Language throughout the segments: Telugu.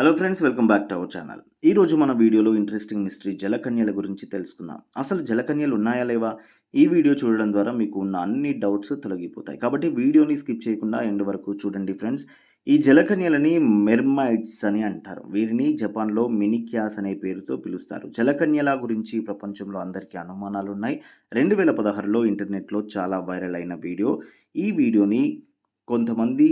hello friends welcome back to our channel రోజు మన వీడియోలో ఇంట్రెస్టింగ్ మిస్టరీ జలకన్యల గురించి తెలుసుకుందాం అసలు జలకన్యలు ఉన్నాయా లేవా ఈ వీడియో చూడడం ద్వారా మీకు ఉన్న అన్ని డౌట్స్ తొలగిపోతాయి కాబట్టి వీడియోని స్కిప్ చేయకుండా ఎండ్ వరకు చూడండి ఫ్రెండ్స్ ఈ జలకన్యలని మెర్మైడ్స్ అని అంటారు వీరిని జపాన్లో మినిక్యాస్ అనే పేరుతో పిలుస్తారు జలకన్యల గురించి ప్రపంచంలో అందరికీ అనుమానాలు ఉన్నాయి రెండు వేల పదహారులో ఇంటర్నెట్లో చాలా వైరల్ అయిన వీడియో ఈ వీడియోని కొంతమంది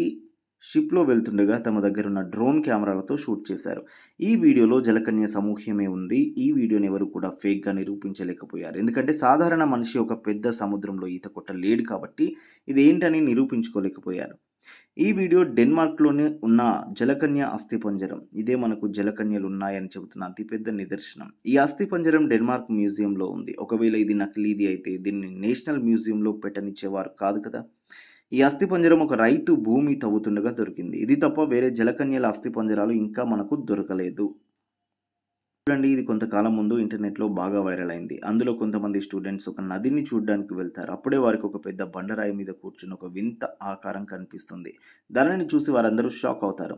షిప్లో వెళ్తుండగా తమ దగ్గరున్న డ్రోన్ కెమెరాలతో షూట్ చేశారు ఈ వీడియోలో జలకన్య సమూహ్యమే ఉంది ఈ వీడియోని ఎవరు కూడా ఫేక్గా నిరూపించలేకపోయారు ఎందుకంటే సాధారణ మనిషి ఒక పెద్ద సముద్రంలో ఈత కొట్టలేడు కాబట్టి ఇది ఏంటని నిరూపించుకోలేకపోయారు ఈ వీడియో డెన్మార్క్లోనే ఉన్న జలకన్య అస్థిపంజరం ఇదే మనకు జలకన్యలు ఉన్నాయని చెబుతున్న అతిపెద్ద నిదర్శనం ఈ అస్థిపంజరం డెన్మార్క్ మ్యూజియంలో ఉంది ఒకవేళ ఇది నకిలీది అయితే దీన్ని నేషనల్ మ్యూజియంలో పెట్టనిచ్చేవారు కాదు కదా ఈ అస్థిపంజరం ఒక రైతు భూమి తవ్వుతుండగా దొరికింది ఇది తప్ప వేరే జలకన్యల అస్థిపంజరాలు ఇంకా మనకు దొరకలేదు చూడండి ఇది కొంతకాలం ముందు ఇంటర్నెట్లో బాగా వైరల్ అయింది అందులో కొంతమంది స్టూడెంట్స్ ఒక నదిని చూడడానికి వెళ్తారు అప్పుడే వారికి ఒక పెద్ద బండరాయి మీద కూర్చుని ఒక వింత ఆకారం కనిపిస్తుంది దానిని చూసి వారందరూ షాక్ అవుతారు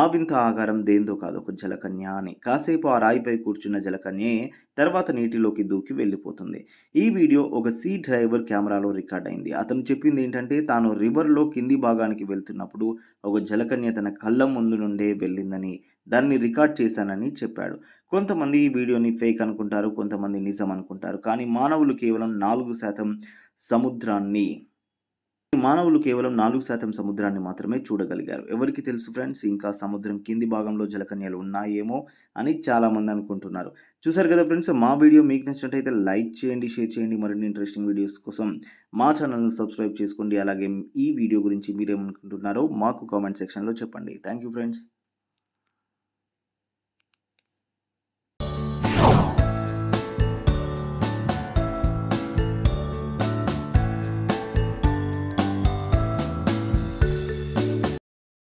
ఆ వింత ఆకారం దేందో కాదు ఒక జలకన్య అని కాసేపు ఆ రాయిపై కూర్చున్న జలకన్యే తర్వాత నీటిలోకి దూకి వెళ్ళిపోతుంది ఈ వీడియో ఒక సీ డ్రైవర్ కెమెరాలో రికార్డ్ అయింది అతను చెప్పింది ఏంటంటే తాను రివర్లో కింది భాగానికి వెళ్తున్నప్పుడు ఒక జలకన్య తన కళ్ళ ముందు నుండే వెళ్ళిందని దాన్ని రికార్డ్ చేశానని చెప్పాడు కొంతమంది ఈ వీడియోని ఫేక్ అనుకుంటారు కొంతమంది నిజం అనుకుంటారు కానీ మానవులు కేవలం నాలుగు శాతం సముద్రాన్ని మానవులు కేవలం నాలుగు శాతం సముద్రాన్ని మాత్రమే చూడగలిగారు ఎవరికి తెలుసు ఫ్రెండ్స్ ఇంకా సముద్రం కింది భాగంలో జలకన్యలు ఉన్నాయేమో అని చాలామంది అనుకుంటున్నారు చూసారు కదా ఫ్రెండ్స్ మా వీడియో మీకు నచ్చినట్టయితే లైక్ చేయండి షేర్ చేయండి మరిన్ని ఇంట్రెస్టింగ్ వీడియోస్ కోసం మా ఛానల్ను సబ్స్క్రైబ్ చేసుకోండి అలాగే ఈ వీడియో గురించి మీరేమనుకుంటున్నారో మాకు కామెంట్ సెక్షన్లో చెప్పండి థ్యాంక్ యూ ఫ్రెండ్స్